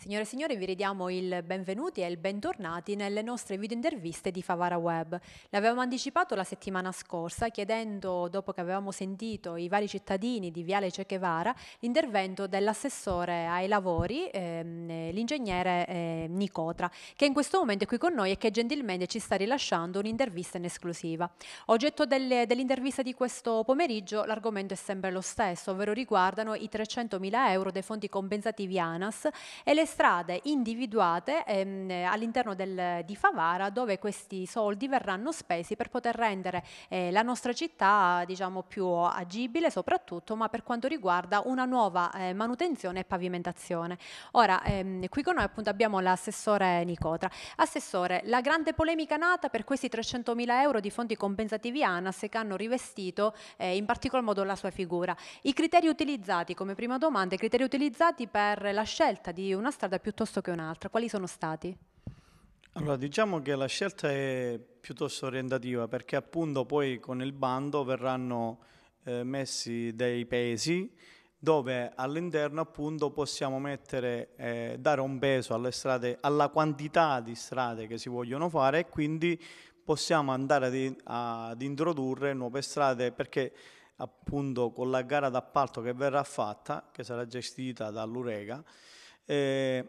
Signore e signori, vi ridiamo il benvenuti e il bentornati nelle nostre video interviste di Favara Web. L'avevamo anticipato la settimana scorsa chiedendo, dopo che avevamo sentito i vari cittadini di Viale Cechevara, cioè l'intervento dell'assessore ai lavori, ehm, l'ingegnere eh, Nicotra, che in questo momento è qui con noi e che gentilmente ci sta rilasciando un'intervista in esclusiva. Oggetto delle, dell'intervista di questo pomeriggio l'argomento è sempre lo stesso, ovvero riguardano i 300.000 euro dei fondi compensativi ANAS e le strade individuate ehm, all'interno di Favara dove questi soldi verranno spesi per poter rendere eh, la nostra città diciamo, più agibile soprattutto, ma per quanto riguarda una nuova eh, manutenzione e pavimentazione. Ora, ehm, qui con noi appunto abbiamo l'assessore Nicotra. Assessore, la grande polemica nata per questi 300.000 euro di fondi compensativi ANAS che hanno rivestito eh, in particolar modo la sua figura. I criteri utilizzati, come prima domanda, i criteri utilizzati per la scelta di una strada piuttosto che un'altra? Quali sono stati? Allora, diciamo che la scelta è piuttosto orientativa perché appunto poi con il bando verranno eh, messi dei pesi dove all'interno appunto possiamo mettere, eh, dare un peso alle strade, alla quantità di strade che si vogliono fare e quindi possiamo andare ad, ad introdurre nuove strade perché appunto con la gara d'appalto che verrà fatta, che sarà gestita dall'Urega, eh,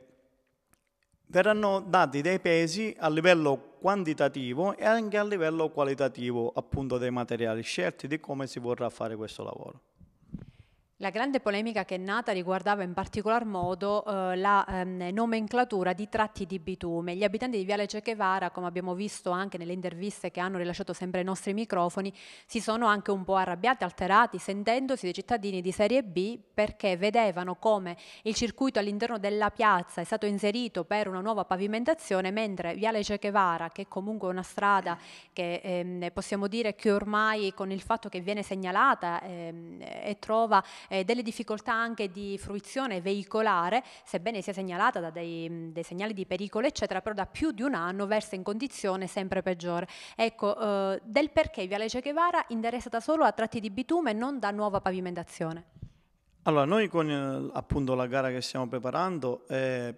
verranno dati dei pesi a livello quantitativo e anche a livello qualitativo appunto dei materiali scelti di come si vorrà fare questo lavoro. La grande polemica che è nata riguardava in particolar modo eh, la ehm, nomenclatura di tratti di bitume. Gli abitanti di Viale Cechevara, come abbiamo visto anche nelle interviste che hanno rilasciato sempre i nostri microfoni, si sono anche un po' arrabbiati, alterati, sentendosi dei cittadini di serie B perché vedevano come il circuito all'interno della piazza è stato inserito per una nuova pavimentazione, mentre Viale Cechevara, che è comunque una strada che ehm, possiamo dire che ormai con il fatto che viene segnalata ehm, e trova eh, delle difficoltà anche di fruizione veicolare, sebbene sia segnalata da dei, mm, dei, segnali di pericolo, eccetera, però da più di un anno versa in condizione sempre peggiore. Ecco, eh, del perché Viale Cechevara interessata solo a tratti di bitume e non da nuova pavimentazione. Allora, noi con eh, appunto la gara che stiamo preparando, eh,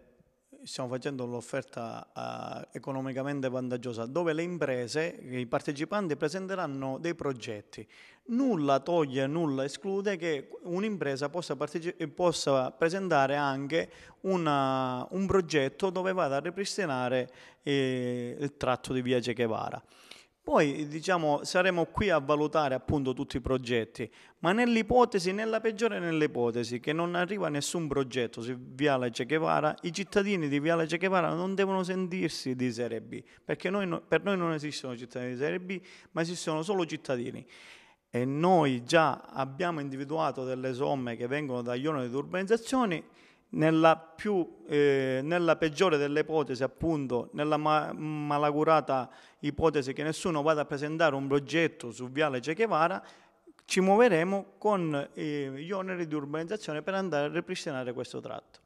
stiamo facendo un'offerta ah, economicamente vantaggiosa dove le imprese, i partecipanti presenteranno dei progetti. Nulla toglie, nulla esclude che un'impresa possa, eh, possa presentare anche una, ah, un progetto dove vada a ripristinare eh, il tratto di via Cechevara. Poi diciamo, saremo qui a valutare appunto tutti i progetti, ma nell'ipotesi, nella peggiore nell'ipotesi, che non arriva nessun progetto su Viale Che i cittadini di Viale Che non devono sentirsi di Serie B, perché noi per noi non esistono cittadini di Serie B, ma esistono solo cittadini. E noi già abbiamo individuato delle somme che vengono dagli oneri di urbanizzazione nella, più, eh, nella, peggiore delle ipotesi, appunto, nella ma- malaugurata ipotesi che nessuno vada a presentare un progetto su Viale Che Guevara, ci muoveremo con eh, gli oneri di urbanizzazione per andare a ripristinare questo tratto.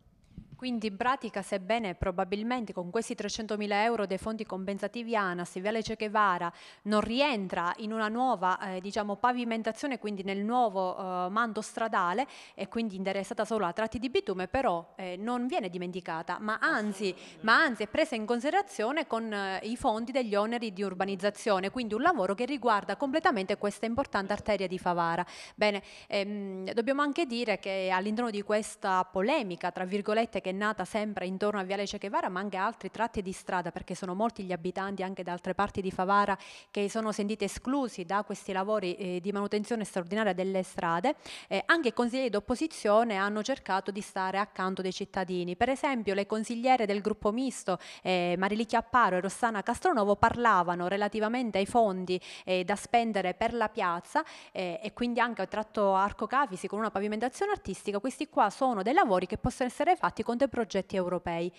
Quindi in pratica, sebbene probabilmente con questi 300.000 euro dei fondi compensativi ANAS, Viale Cechevara non rientra in una nuova eh, diciamo, pavimentazione, quindi nel nuovo eh, mando stradale e quindi interessata solo a tratti di bitume, però eh, non viene dimenticata, ma anzi, ma anzi, è presa in considerazione con eh, i fondi degli oneri di urbanizzazione, quindi un lavoro che riguarda completamente questa importante arteria di Favara. Bene, ehm, dobbiamo anche dire che all'interno di questa polemica, tra virgolette, che è nata sempre intorno a Viale Cechevara, ma anche altri tratti di strada, perché sono molti gli abitanti anche da altre parti di Favara che sono sentiti esclusi da questi lavori eh, di manutenzione straordinaria delle strade. Eh, anche i consiglieri d'opposizione hanno cercato di stare accanto dei cittadini. Per esempio, le consigliere del gruppo misto eh, Marili Chiapparo e Rossana Castronovo parlavano relativamente ai fondi eh, da spendere per la piazza eh, e quindi anche a tratto Arco cafisi con una pavimentazione artistica. Questi qua sono dei lavori che possono essere fatti con fondo e progetti europei.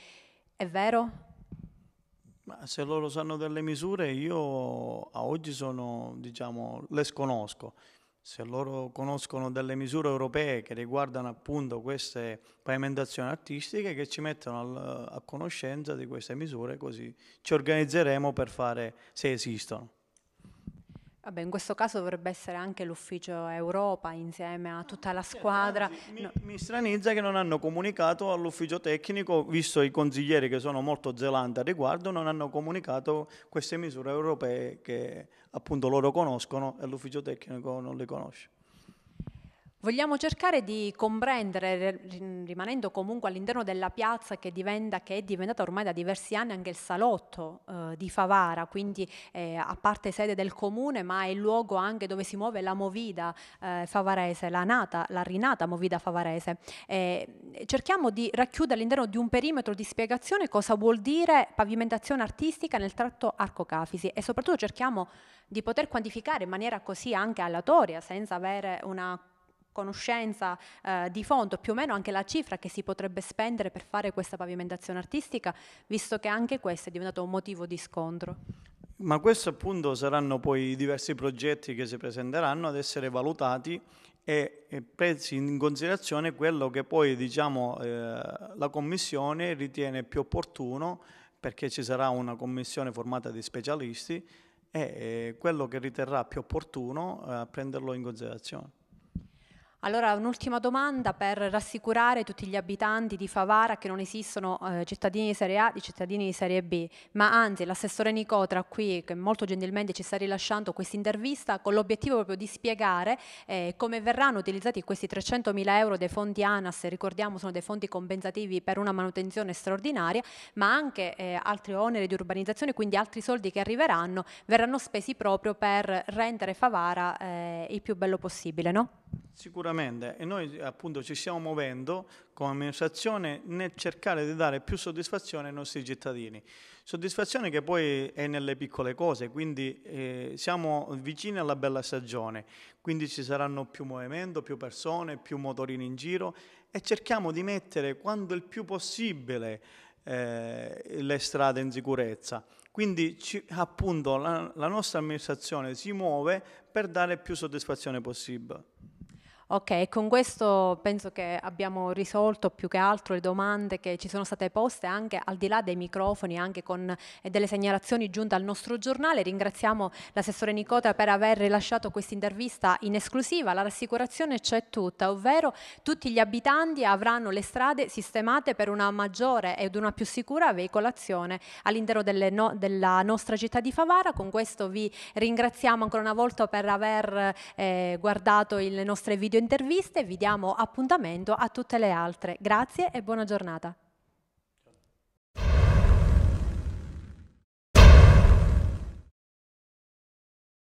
È vero? Ma se loro sanno delle misure, io a oggi sono, diciamo, le sconosco. Se loro conoscono delle misure europee che riguardano appunto queste pavimentazioni artistiche, che ci mettono al, a conoscenza di queste misure, così ci organizzeremo per fare se esistono. Vabbè, in questo caso dovrebbe essere anche l'ufficio Europa insieme a ah, tutta la squadra. Mi, no. mi stranizza che non hanno comunicato all'ufficio tecnico, visto i consiglieri che sono molto zelanti a riguardo, non hanno comunicato queste misure europee che appunto loro conoscono e l'ufficio tecnico non le conosce. Vogliamo cercare di comprendere, rimanendo comunque all'interno della piazza che, diventa, che è diventata ormai da diversi anni anche il salotto eh, di Favara, quindi eh, a parte sede del comune, ma è il luogo anche dove si muove la movida eh, favarese, la nata, la rinata movida favarese. Eh, cerchiamo di racchiudere all'interno di un perimetro di spiegazione cosa vuol dire pavimentazione artistica nel tratto Arcocafisi e soprattutto cerchiamo di poter quantificare in maniera così anche aleatoria, senza avere una conoscenza eh, di fondo più o meno anche la cifra che si potrebbe spendere per fare questa pavimentazione artistica, visto che anche questo è diventato un motivo di scontro? Ma questo appunto saranno poi i diversi progetti che si presenteranno ad essere valutati e, e presi in considerazione quello che poi diciamo, eh, la Commissione ritiene più opportuno perché ci sarà una commissione formata di specialisti e eh, quello che riterrà più opportuno eh, prenderlo in considerazione. Allora un'ultima domanda per rassicurare tutti gli abitanti di Favara che non esistono eh, cittadini di serie A e cittadini di serie B, ma anzi l'assessore Nicotra qui che molto gentilmente ci sta rilasciando questa intervista con l'obiettivo proprio di spiegare eh, come verranno utilizzati questi 300.000 euro dei fondi ANAS, ricordiamo sono dei fondi compensativi per una manutenzione straordinaria, ma anche eh, altri oneri di urbanizzazione, quindi altri soldi che arriveranno verranno spesi proprio per rendere Favara eh, il più bello possibile. No? Sicuramente, e noi appunto ci stiamo muovendo come amministrazione nel cercare di dare più soddisfazione ai nostri cittadini. Soddisfazione che poi è nelle piccole cose, quindi eh, siamo vicini alla bella stagione, quindi ci saranno più movimento, più persone, più motorini in giro e cerchiamo di mettere quanto il più possibile eh, le strade in sicurezza. Quindi ci, appunto la, la nostra amministrazione si muove per dare più soddisfazione possibile. Ok, con questo penso che abbiamo risolto più che altro le domande che ci sono state poste anche al di là dei microfoni, anche con eh, delle segnalazioni giunte al nostro giornale. Ringraziamo l'assessore Nicota per aver rilasciato questa intervista in esclusiva. La rassicurazione c'è tutta, ovvero tutti gli abitanti avranno le strade sistemate per una maggiore ed una più sicura veicolazione all'interno no, della nostra città di Favara. Con questo vi ringraziamo ancora una volta per aver eh, guardato le nostre video video interviste e vi diamo appuntamento a tutte le altre. Grazie e buona giornata.